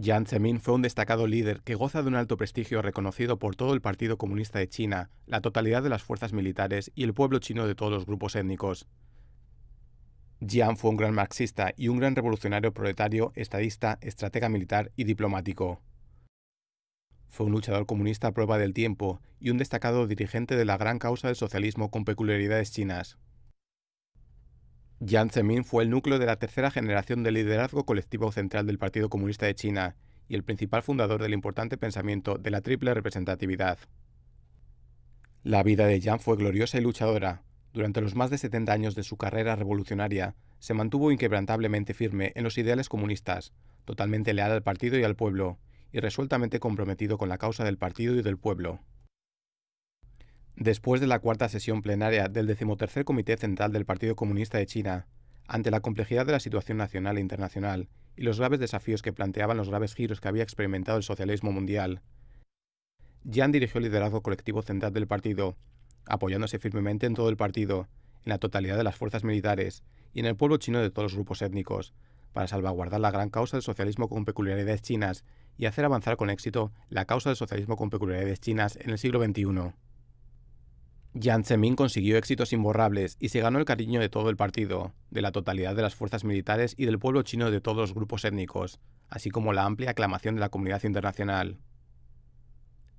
Jiang Zemin fue un destacado líder que goza de un alto prestigio reconocido por todo el Partido Comunista de China, la totalidad de las fuerzas militares y el pueblo chino de todos los grupos étnicos. Jiang fue un gran marxista y un gran revolucionario proletario, estadista, estratega militar y diplomático. Fue un luchador comunista a prueba del tiempo y un destacado dirigente de la gran causa del socialismo con peculiaridades chinas. Jiang Zemin fue el núcleo de la tercera generación del liderazgo colectivo central del Partido Comunista de China y el principal fundador del importante pensamiento de la triple representatividad. La vida de Jiang fue gloriosa y luchadora. Durante los más de 70 años de su carrera revolucionaria, se mantuvo inquebrantablemente firme en los ideales comunistas, totalmente leal al partido y al pueblo, y resueltamente comprometido con la causa del partido y del pueblo. Después de la cuarta sesión plenaria del decimotercer Comité Central del Partido Comunista de China, ante la complejidad de la situación nacional e internacional y los graves desafíos que planteaban los graves giros que había experimentado el socialismo mundial, Yang dirigió el liderazgo colectivo central del partido, apoyándose firmemente en todo el partido, en la totalidad de las fuerzas militares y en el pueblo chino de todos los grupos étnicos, para salvaguardar la gran causa del socialismo con peculiaridades chinas y hacer avanzar con éxito la causa del socialismo con peculiaridades chinas en el siglo XXI. Jiang Zemin consiguió éxitos imborrables y se ganó el cariño de todo el partido, de la totalidad de las fuerzas militares y del pueblo chino de todos los grupos étnicos, así como la amplia aclamación de la comunidad internacional.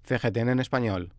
CGTN en español.